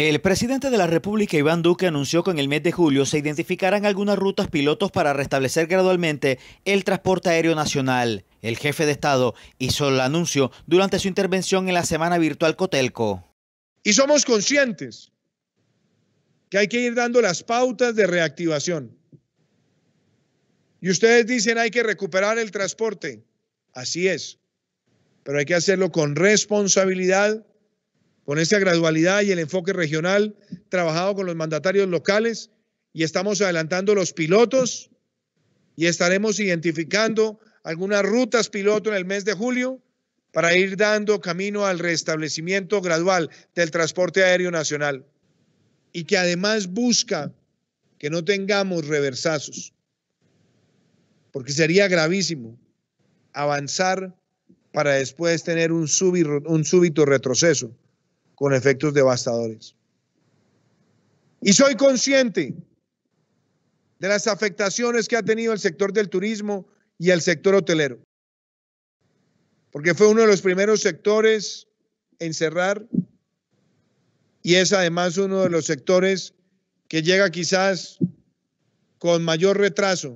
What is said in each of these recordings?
El presidente de la República, Iván Duque, anunció que en el mes de julio se identificarán algunas rutas pilotos para restablecer gradualmente el transporte aéreo nacional. El jefe de Estado hizo el anuncio durante su intervención en la semana virtual Cotelco. Y somos conscientes que hay que ir dando las pautas de reactivación. Y ustedes dicen hay que recuperar el transporte. Así es. Pero hay que hacerlo con responsabilidad con esa gradualidad y el enfoque regional, trabajado con los mandatarios locales y estamos adelantando los pilotos y estaremos identificando algunas rutas piloto en el mes de julio para ir dando camino al restablecimiento gradual del transporte aéreo nacional y que además busca que no tengamos reversazos, porque sería gravísimo avanzar para después tener un súbito, un súbito retroceso con efectos devastadores. Y soy consciente de las afectaciones que ha tenido el sector del turismo y el sector hotelero, porque fue uno de los primeros sectores en cerrar y es además uno de los sectores que llega quizás con mayor retraso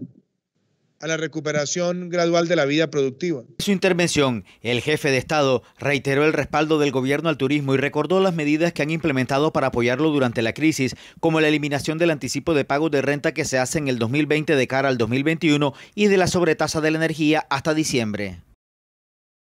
a la recuperación gradual de la vida productiva. En su intervención, el jefe de Estado reiteró el respaldo del gobierno al turismo y recordó las medidas que han implementado para apoyarlo durante la crisis, como la eliminación del anticipo de pagos de renta que se hace en el 2020 de cara al 2021 y de la sobretasa de la energía hasta diciembre.